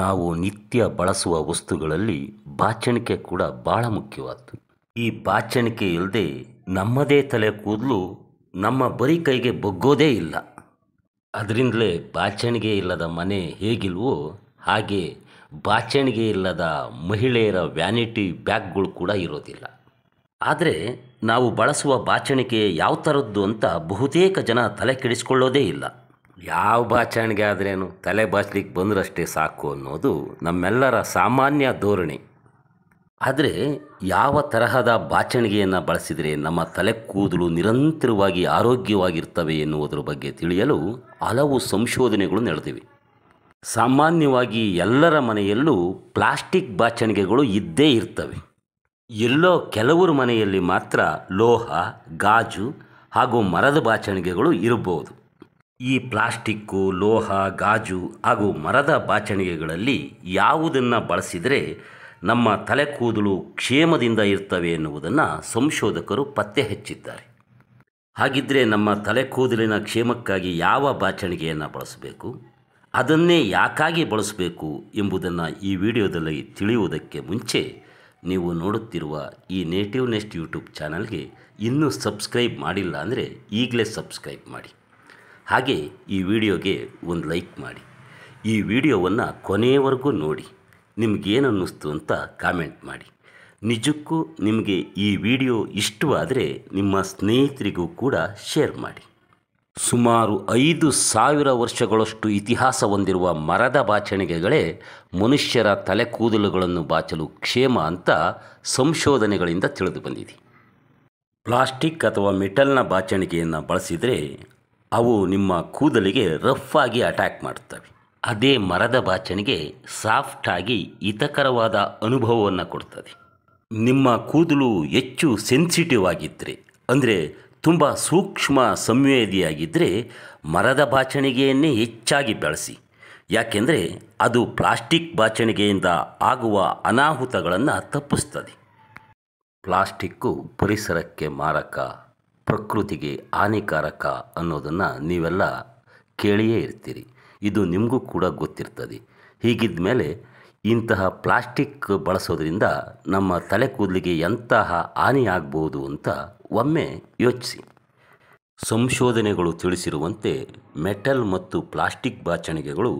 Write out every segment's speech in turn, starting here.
ನಾವು ನಿತ್ಯ ಬಳಸುವ ವಸ್ತುಗಳಲ್ಲಿ ಬಾಚಣಿಕೆ ಕೂಡ ಭಾಳ ಮುಖ್ಯವಾದ್ದು ಈ ಬಾಚಣಿಕೆ ಇಲ್ಲದೆ ನಮ್ಮದೇ ತಲೆ ಕೂದಲು ನಮ್ಮ ಬರಿ ಕೈಗೆ ಬಗ್ಗೋದೇ ಇಲ್ಲ ಅದರಿಂದಲೇ ಬಾಚಣಿಗೆ ಇಲ್ಲದ ಮನೆ ಹೇಗಿಲ್ವೋ ಹಾಗೆ ಬಾಚಣಿಗೆ ಇಲ್ಲದ ಮಹಿಳೆಯರ ವ್ಯಾನಿಟಿ ಬ್ಯಾಗ್ಗಳು ಕೂಡ ಇರೋದಿಲ್ಲ ಆದರೆ ನಾವು ಬಳಸುವ ಬಾಚಣಿಕೆ ಯಾವ ಥರದ್ದು ಅಂತ ಬಹುತೇಕ ಜನ ತಲೆ ಕೆಡಿಸ್ಕೊಳ್ಳೋದೇ ಇಲ್ಲ ಯಾವ ಬಾಚಣಿಗೆ ಆದ್ರೇನು ತಲೆ ಬಾಚಲಿಕ್ಕೆ ಬಂದರಷ್ಟೇ ಸಾಕು ಅನ್ನೋದು ನಮ್ಮೆಲ್ಲರ ಸಾಮಾನ್ಯ ಧೋರಣೆ ಆದರೆ ಯಾವ ತರಹದ ಬಾಚಣಿಗೆಯನ್ನು ಬಳಸಿದರೆ ನಮ್ಮ ತಲೆ ಕೂದಲು ನಿರಂತರವಾಗಿ ಆರೋಗ್ಯವಾಗಿರ್ತವೆ ಎನ್ನುವುದರ ಬಗ್ಗೆ ತಿಳಿಯಲು ಹಲವು ಸಂಶೋಧನೆಗಳು ನಡೆದಿವೆ ಸಾಮಾನ್ಯವಾಗಿ ಎಲ್ಲರ ಮನೆಯಲ್ಲೂ ಪ್ಲಾಸ್ಟಿಕ್ ಬಾಚಣಿಗೆಗಳು ಇದ್ದೇ ಇರ್ತವೆ ಎಲ್ಲೋ ಕೆಲವರು ಮನೆಯಲ್ಲಿ ಮಾತ್ರ ಲೋಹ ಗಾಜು ಹಾಗೂ ಮರದ ಬಾಚಣಿಗೆಗಳು ಇರಬಹುದು ಈ ಪ್ಲಾಸ್ಟಿಕ್ಕು ಲೋಹ ಗಾಜು ಹಾಗೂ ಮರದ ಬಾಚಣಿಗೆಗಳಲ್ಲಿ ಯಾವುದನ್ನು ಬಳಸಿದರೆ ನಮ್ಮ ತಲೆ ಕೂದಲು ಕ್ಷೇಮದಿಂದ ಇರ್ತವೆ ಎನ್ನುವುದನ್ನು ಸಂಶೋಧಕರು ಪತ್ತೆ ಹಚ್ಚಿದ್ದಾರೆ ಹಾಗಿದ್ದರೆ ನಮ್ಮ ತಲೆ ಕೂದಲಿನ ಕ್ಷೇಮಕ್ಕಾಗಿ ಯಾವ ಬಾಚಣಿಗೆಯನ್ನು ಬಳಸಬೇಕು ಅದನ್ನೇ ಯಾಕಾಗಿ ಬಳಸಬೇಕು ಎಂಬುದನ್ನು ಈ ವಿಡಿಯೋದಲ್ಲಿ ತಿಳಿಯುವುದಕ್ಕೆ ಮುಂಚೆ ನೀವು ನೋಡುತ್ತಿರುವ ಈ ನೇಟಿವ್ ನೆಸ್ಟ್ ಯೂಟ್ಯೂಬ್ ಚಾನಲ್ಗೆ ಇನ್ನೂ ಸಬ್ಸ್ಕ್ರೈಬ್ ಮಾಡಿಲ್ಲ ಅಂದರೆ ಈಗಲೇ ಸಬ್ಸ್ಕ್ರೈಬ್ ಮಾಡಿ ಹಾಗೆ ಈ ವಿಡಿಯೋಗೆ ಒಂದು ಲೈಕ್ ಮಾಡಿ ಈ ವಿಡಿಯೋವನ್ನು ಕೊನೆಯವರೆಗೂ ನೋಡಿ ನಿಮಗೇನು ಅನ್ನಿಸ್ತು ಅಂತ ಕಾಮೆಂಟ್ ಮಾಡಿ ನಿಜಕ್ಕೂ ನಿಮಗೆ ಈ ವಿಡಿಯೋ ಇಷ್ಟವಾದರೆ ನಿಮ್ಮ ಸ್ನೇಹಿತರಿಗೂ ಕೂಡ ಶೇರ್ ಮಾಡಿ ಸುಮಾರು ಐದು ಸಾವಿರ ವರ್ಷಗಳಷ್ಟು ಇತಿಹಾಸ ಹೊಂದಿರುವ ಮರದ ಬಾಚಣಿಗೆಗಳೇ ಮನುಷ್ಯರ ತಲೆ ಕೂದಲುಗಳನ್ನು ಬಾಚಲು ಕ್ಷೇಮ ಅಂತ ಸಂಶೋಧನೆಗಳಿಂದ ತಿಳಿದು ಬಂದಿದೆ ಪ್ಲಾಸ್ಟಿಕ್ ಅಥವಾ ಮೆಟಲ್ನ ಬಾಚಣಿಗೆಯನ್ನು ಬಳಸಿದರೆ ಅವು ನಿಮ್ಮ ಕೂದಲಿಗೆ ರಫ್ ಆಗಿ ಅಟ್ಯಾಕ್ ಮಾಡುತ್ತವೆ ಅದೇ ಮರದ ಬಾಚಣಿಗೆ ಸಾಫ್ಟಾಗಿ ಹಿತಕರವಾದ ಅನುಭವವನ್ನು ಕೊಡ್ತದೆ ನಿಮ್ಮ ಕೂದಲು ಹೆಚ್ಚು ಸೆನ್ಸಿಟಿವ್ ಆಗಿದ್ದರೆ ಅಂದರೆ ತುಂಬ ಸೂಕ್ಷ್ಮ ಸಂವೇದಿಯಾಗಿದ್ದರೆ ಮರದ ಬಾಚಣಿಗೆಯನ್ನೇ ಹೆಚ್ಚಾಗಿ ಬಳಸಿ ಯಾಕೆಂದರೆ ಅದು ಪ್ಲಾಸ್ಟಿಕ್ ಬಾಚಣಿಗೆಯಿಂದ ಆಗುವ ಅನಾಹುತಗಳನ್ನು ತಪ್ಪಿಸ್ತದೆ ಪ್ಲಾಸ್ಟಿಕ್ಕು ಪರಿಸರಕ್ಕೆ ಮಾರಕ ಪ್ರಕೃತಿಗೆ ಹಾನಿಕಾರಕ ಅನ್ನೋದನ್ನು ನೀವೆಲ್ಲ ಕೇಳಿಯೇ ಇರ್ತೀರಿ ಇದು ನಿಮಗೂ ಕೂಡ ಗೊತ್ತಿರ್ತದೆ ಹೀಗಿದ್ದ ಮೇಲೆ ಇಂತಹ ಪ್ಲಾಸ್ಟಿಕ್ ಬಳಸೋದ್ರಿಂದ ನಮ್ಮ ತಲೆ ಕೂದಲಿಗೆ ಎಂತಹ ಹಾನಿಯಾಗಬಹುದು ಅಂತ ಒಮ್ಮೆ ಯೋಚಿಸಿ ಸಂಶೋಧನೆಗಳು ತಿಳಿಸಿರುವಂತೆ ಮೆಟಲ್ ಮತ್ತು ಪ್ಲಾಸ್ಟಿಕ್ ಬಾಚಣಿಗೆಗಳು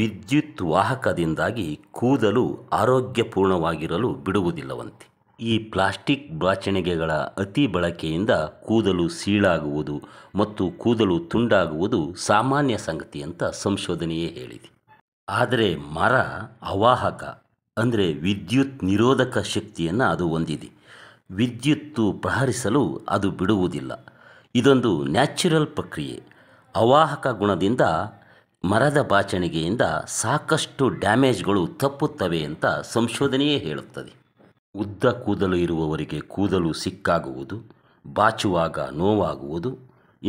ವಿದ್ಯುತ್ ವಾಹಕದಿಂದಾಗಿ ಕೂದಲು ಆರೋಗ್ಯಪೂರ್ಣವಾಗಿರಲು ಬಿಡುವುದಿಲ್ಲವಂತೆ ಈ ಪ್ಲಾಸ್ಟಿಕ್ ಬಾಚಣಿಗೆಗಳ ಅತಿ ಬಳಕೆಯಿಂದ ಕೂದಲು ಸೀಳಾಗುವುದು ಮತ್ತು ಕೂದಲು ತುಂಡಾಗುವುದು ಸಾಮಾನ್ಯ ಸಂಗತಿ ಅಂತ ಸಂಶೋಧನೆಯೇ ಹೇಳಿದೆ ಆದರೆ ಮರ ಅವಾಹಕ ಅಂದರೆ ವಿದ್ಯುತ್ ನಿರೋಧಕ ಶಕ್ತಿಯನ್ನು ಅದು ಹೊಂದಿದೆ ವಿದ್ಯುತ್ತು ಪ್ರಹರಿಸಲು ಅದು ಬಿಡುವುದಿಲ್ಲ ಇದೊಂದು ನ್ಯಾಚುರಲ್ ಪ್ರಕ್ರಿಯೆ ಅವಾಹಕ ಗುಣದಿಂದ ಮರದ ಬಾಚಣಿಗೆಯಿಂದ ಸಾಕಷ್ಟು ಡ್ಯಾಮೇಜ್ಗಳು ತಪ್ಪುತ್ತವೆ ಅಂತ ಸಂಶೋಧನೆಯೇ ಹೇಳುತ್ತದೆ ಉದ್ದ ಕೂದಲು ಇರುವವರಿಗೆ ಕೂದಲು ಸಿಕ್ಕಾಗುವುದು ಬಾಚುವಾಗ ನೋವಾಗುವುದು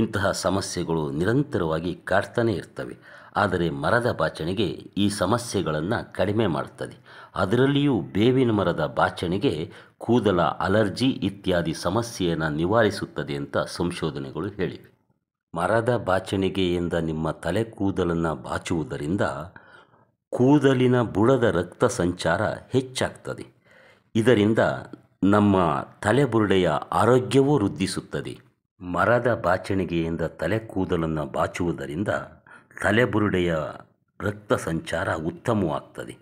ಇಂತಹ ಸಮಸ್ಯೆಗಳು ನಿರಂತರವಾಗಿ ಕಾಡ್ತಾನೇ ಇರ್ತವೆ ಆದರೆ ಮರದ ಬಾಚಣಿಗೆ ಈ ಸಮಸ್ಯೆಗಳನ್ನು ಕಡಿಮೆ ಮಾಡುತ್ತದೆ ಅದರಲ್ಲಿಯೂ ಬೇವಿನ ಮರದ ಬಾಚಣಿಗೆ ಕೂದಲ ಅಲರ್ಜಿ ಇತ್ಯಾದಿ ಸಮಸ್ಯೆಯನ್ನು ನಿವಾರಿಸುತ್ತದೆ ಅಂತ ಸಂಶೋಧನೆಗಳು ಹೇಳಿವೆ ಮರದ ಬಾಚಣಿಗೆಯಿಂದ ನಿಮ್ಮ ತಲೆ ಕೂದಲನ್ನು ಬಾಚುವುದರಿಂದ ಕೂದಲಿನ ಬುಡದ ರಕ್ತ ಸಂಚಾರ ಹೆಚ್ಚಾಗ್ತದೆ ಇದರಿಂದ ನಮ್ಮ ತಲೆಬುರುಡೆಯ ಆರೋಗ್ಯವೂ ವೃದ್ಧಿಸುತ್ತದೆ ಮರದ ಬಾಚಣಿಗೆಯಿಂದ ತಲೆ ಕೂದಲನ್ನು ಬಾಚುವುದರಿಂದ ತಲೆಬುರುಡೆಯ ರಕ್ತ ಸಂಚಾರ ಉತ್ತಮವಾಗ್ತದೆ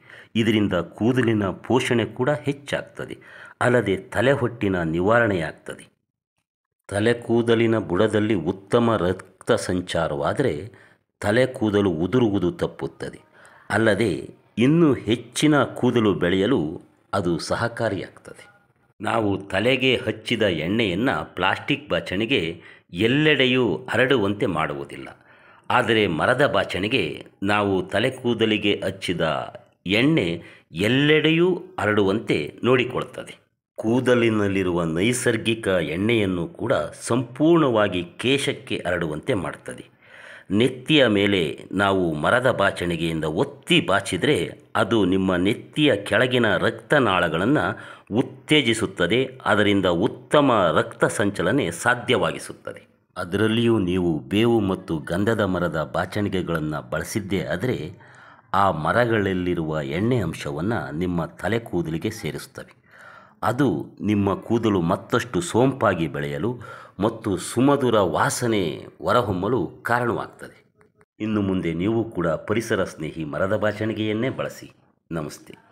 ಇದರಿಂದ ಕೂದಲಿನ ಪೋಷಣೆ ಕೂಡ ಹೆಚ್ಚಾಗ್ತದೆ ಅಲ್ಲದೆ ತಲೆ ಹೊಟ್ಟಿನ ನಿವಾರಣೆಯಾಗ್ತದೆ ತಲೆ ಕೂದಲಿನ ಬುಡದಲ್ಲಿ ಉತ್ತಮ ರಕ್ತ ಸಂಚಾರವಾದರೆ ತಲೆ ಕೂದಲು ಉದುರುವುದು ತಪ್ಪುತ್ತದೆ ಅಲ್ಲದೆ ಇನ್ನೂ ಹೆಚ್ಚಿನ ಕೂದಲು ಬೆಳೆಯಲು ಅದು ಸಹಕಾರಿಯಾಗ್ತದೆ ನಾವು ತಲೆಗೆ ಹಚ್ಚಿದ ಎಣ್ಣೆಯನ್ನು ಪ್ಲಾಸ್ಟಿಕ್ ಬಾಚಣಿಗೆ ಎಲ್ಲೆಡೆಯೂ ಹರಡುವಂತೆ ಮಾಡುವುದಿಲ್ಲ ಆದರೆ ಮರದ ಬಾಚಣಿಗೆ ನಾವು ತಲೆ ಕೂದಲಿಗೆ ಹಚ್ಚಿದ ಎಣ್ಣೆ ಎಲ್ಲೆಡೆಯೂ ಹರಡುವಂತೆ ನೋಡಿಕೊಳ್ತದೆ ಕೂದಲಿನಲ್ಲಿರುವ ನೈಸರ್ಗಿಕ ಎಣ್ಣೆಯನ್ನು ಕೂಡ ಸಂಪೂರ್ಣವಾಗಿ ಕೇಶಕ್ಕೆ ಹರಡುವಂತೆ ಮಾಡುತ್ತದೆ ನೆತ್ತಿಯ ಮೇಲೆ ನಾವು ಮರದ ಬಾಚಣಿಗೆಯಿಂದ ಒತ್ತಿ ಬಾಚಿದರೆ ಅದು ನಿಮ್ಮ ನೆತ್ತಿಯ ಕೆಳಗಿನ ರಕ್ತನಾಳಗಳನ್ನು ಉತ್ತೇಜಿಸುತ್ತದೆ ಅದರಿಂದ ಉತ್ತಮ ರಕ್ತ ಸಂಚಲನೆ ಸಾಧ್ಯವಾಗಿಸುತ್ತದೆ ಅದರಲ್ಲಿಯೂ ನೀವು ಬೇವು ಮತ್ತು ಗಂಧದ ಮರದ ಬಾಚಣಿಗೆಗಳನ್ನು ಬಳಸಿದ್ದೇ ಆದರೆ ಆ ಮರಗಳಲ್ಲಿರುವ ಎಣ್ಣೆ ಅಂಶವನ್ನು ನಿಮ್ಮ ತಲೆ ಕೂದಲಿಗೆ ಸೇರಿಸುತ್ತವೆ ಅದು ನಿಮ್ಮ ಕೂದಲು ಮತ್ತಷ್ಟು ಸೋಂಪಾಗಿ ಬೆಳೆಯಲು ಮತ್ತು ಸುಮಧುರ ವಾಸನೆ ಹೊರಹೊಮ್ಮಲು ಕಾರಣವಾಗ್ತದೆ ಇನ್ನು ಮುಂದೆ ನೀವು ಕೂಡ ಪರಿಸರ ಸ್ನೇಹಿ ಮರದ ಬಾಚಣಿಗೆಯನ್ನೇ ಬಳಸಿ ನಮಸ್ತೆ